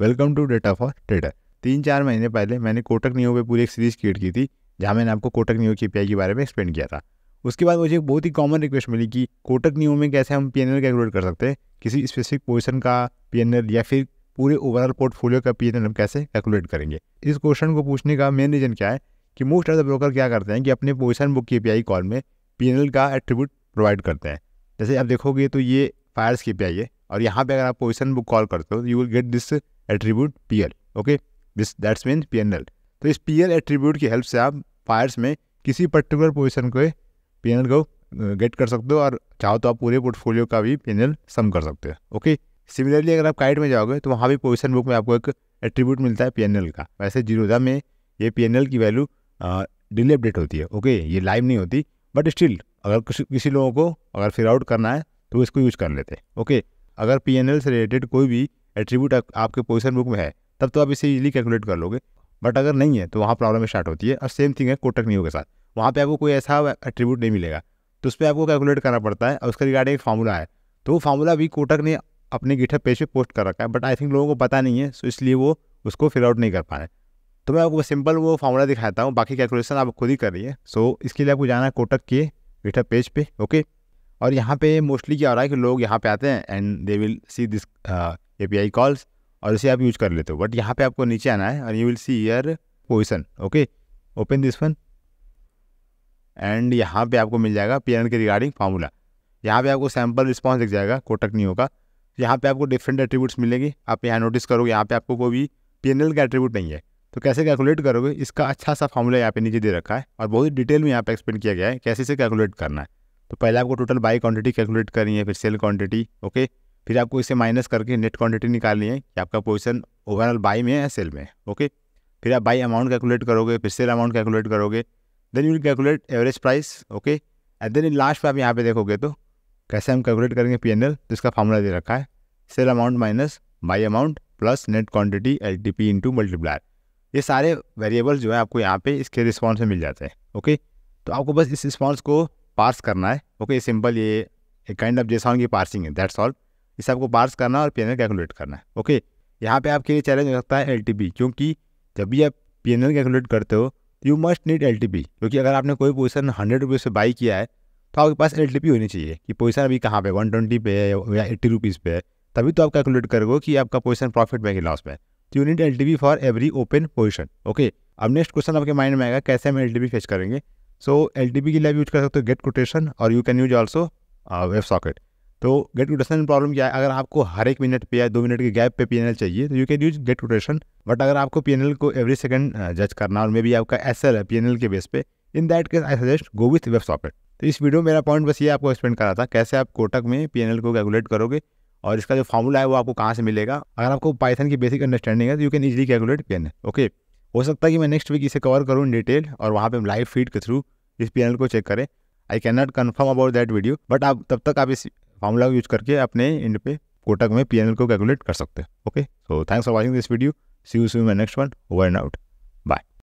welcome to data for trader तीन चार महीने पहले मैंने कोटक नियो पे पूरी एक सीरीज़ क्रिएट की थी जहाँ मैंने आपको कोटक नियो की पी के बारे में एक्सप्लेन किया था उसके बाद मुझे एक बहुत ही कॉमन रिक्वेस्ट मिली कि कोटक नियो में कैसे हम पी कैलकुलेट कर सकते हैं किसी स्पेसिफिक पोजिशन का पी या फिर पूरे ओवरऑल पोर्टफोलियो का पी हम कैसे कैलकुलेट करेंगे इस क्वेश्चन को पूछने का मेन रीज़न क्या है कि मोस्ट ऑफ द ब्रोकर क्या करते हैं कि अपने पोजिशन बुक की पी कॉल में पी का एट्रीब्यूट प्रोवाइड करते हैं जैसे आप देखोगे तो ये फायर्स की पी है और यहाँ पे अगर आप पोजिशन बुक कॉल करते हो you will get this attribute L okay this that's mean L तो इस एल एट्रीब्यूट की हेल्प से आप फायर्स में किसी पर्टिकुलर पोजिशन को एल को गेट कर सकते हो और चाहो तो आप पूरे पोर्टफोलियो का भी एल सम कर सकते हो ओके सिमिलरली अगर आप काइट में जाओगे तो वहाँ भी पोजिशन बुक में आपको एक एट्रीब्यूट मिलता है एल का वैसे जीरोधा में ये एल की वैल्यू डिले अपडेट होती है ओके ये लाइव नहीं होती बट स्टिल अगर किसी किसी लोगों को अगर फिर आउट करना है तो इसको यूज कर लेते हैं ओके अगर पी से रिलेटेड कोई भी एट्रीब्यूट आपके पोजिशन बुक में है तब तो आप इसे ईजिली कैलकुलेट कर लोगे बट अगर नहीं है तो वहाँ प्रॉब्लम स्टार्ट होती है और सेम थिंग है कोटक न्यू के साथ वहाँ पर आपको कोई ऐसा एट्रीब्यूट नहीं मिलेगा तो उस पर आपको कैलकुलेट करना पड़ता है और उसके रिगार्डिंग एक फार्मूला है तो वो फार्मूला भी कोटक ने अपने गिठअप पेज पे पोस्ट कर रखा है बट आई थिंक लोगों को पता नहीं है सो इसलिए वो उसको फिल आउट नहीं कर पा रहे तो मैं आपको सिंपल वो फार्मूला दिखाता हूँ बाकी कैलकुलेशन आप खुद ही कर रही है सो इसके लिए आपको जाना है कोटक के गिठअप पेज पे ओके और यहाँ पे मोस्टली क्या हो रहा है कि लोग यहाँ पे आते हैं and they will see this A calls और इसे आप यूज कर लेते हो बट यहाँ पे आपको नीचे आना है और you will see your position okay open this one and यहाँ पे आपको मिल जाएगा पी के रिगार्डिंग फार्मूला यहाँ पे आपको सैम्पल रिस्पॉन्स दिख जाएगा कोटक नहीं होगा यहाँ पे आपको डिफरेंट एट्रीब्यूट्स मिलेंगे आप यहाँ नोटिस करोगे यहाँ पे आपको कोई भी पी का एट्रीब्यूट नहीं है तो कैसे कैलकुलेट करोगे इसका अच्छा सा फॉर्मूला यहाँ पे नीचे दे रखा है और बहुत ही डिटेल में यहाँ पे एक्सप्लेन किया गया है कैसे इसे कैलकुलेट करना है तो पहले आपको टोटल बाई क्वांटिटी कैलकुलेट करनी है फिर सेल क्वांटिटी ओके फिर आपको इसे माइनस करके नेट क्वांटिटी निकालनी है कि आपका पोजीशन ओवरऑल बाई में है या सेल में है ओके फिर आप बाई अमाउंट कैलकुलेट करोगे फिर सेल अमाउंट कैलकुलेट करोगे then you calculate average price okay and then last में आप यहाँ पे देखोगे तो कैसे हम कैलकुलेट करेंगे पी एन एल तो इसका फार्मूला दे रखा है sell amount minus buy amount plus net quantity L T P into multiplier ये सारे वेरिएबल जो है आपको यहाँ पे इसके रिस्पॉन्स में मिल जाते हैं ओके तो आपको बस इस रिस्पॉन्स को पार्स करना है ओके सिंपल ये काइंड ऑफ जेसॉन की पार्सिंग है दैट्स ऑल इसे आपको बार्स करना है और पी कैलकुलेट करना है ओके यहाँ पे आपके लिए चैलेंज हो सकता है एल क्योंकि जब भी आप पी कैलकुलेट करते हो यू मस्ट नीड एल क्योंकि अगर आपने कोई पोजिशन हंड्रेड रुपीज़ से बाई किया है तो आपके पास एल होनी चाहिए कि पोजिशन अभी कहाँ पे वन ट्वेंटी पे है या एट्टी रुपीज़ पे है तभी तो आप कैलकुलेट करोगे कि आपका पोजिशन प्रॉफिट में कि लॉस में तो you need L for every open position okay अब नेक्स्ट क्वेश्चन आपके माइंड में आएगा कैसे हम एल फेस करेंगे सो so, एल के लिए आप यूज कर सकते हो गेट कोटेशन और you can use also web socket तो गेट कोटेशन प्रॉब्लम क्या है अगर आपको हर एक मिनट पे या दो मिनट के गैप पे पी चाहिए तो you can use get quotation but अगर आपको पी को एवरी सेकंड जज करना और मे बी आपका एस एल है पीएनएल के बेस पे in that case I suggest go with web socket तो इस वीडियो मेरा पॉइंट बस ये आपको एक्सप्लेन करा था कैसे आप कोटक में पी को कैलकुलेट करोगे और इसका जो फॉर्मूला है वो आपको कहाँ से मिलेगा अगर आपको पाइथन की बेसिक अंडरस्टैंडिंग है तो you can easily calculate P okay हो सकता है कि मैं नेक्स्ट वीक इसे कवर करूँ इन डिटेल और वहाँ पर हम लाइव फीड के थ्रू इस पी को चेक करें I can not confirm about that video but आप तब तक आप इस फार्मूला यूज करके अपने इंड पे कोटक में पी को कैलकुलेट कर सकते हैं okay so thanks for watching this video see you see my next one over and out